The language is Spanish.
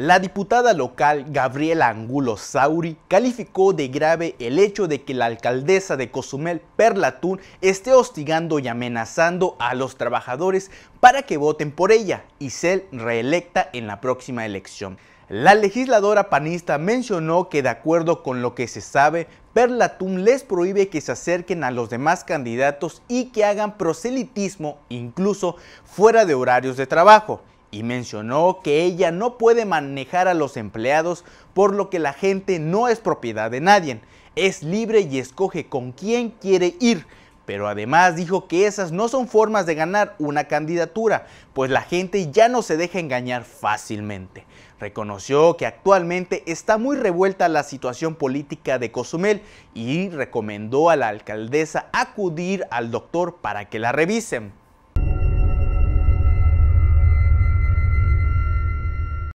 La diputada local Gabriela Angulo Sauri calificó de grave el hecho de que la alcaldesa de Cozumel, Perlatún, esté hostigando y amenazando a los trabajadores para que voten por ella y ser reelecta en la próxima elección. La legisladora panista mencionó que de acuerdo con lo que se sabe, Perlatún les prohíbe que se acerquen a los demás candidatos y que hagan proselitismo incluso fuera de horarios de trabajo y mencionó que ella no puede manejar a los empleados por lo que la gente no es propiedad de nadie, es libre y escoge con quién quiere ir. Pero además dijo que esas no son formas de ganar una candidatura, pues la gente ya no se deja engañar fácilmente. Reconoció que actualmente está muy revuelta la situación política de Cozumel y recomendó a la alcaldesa acudir al doctor para que la revisen.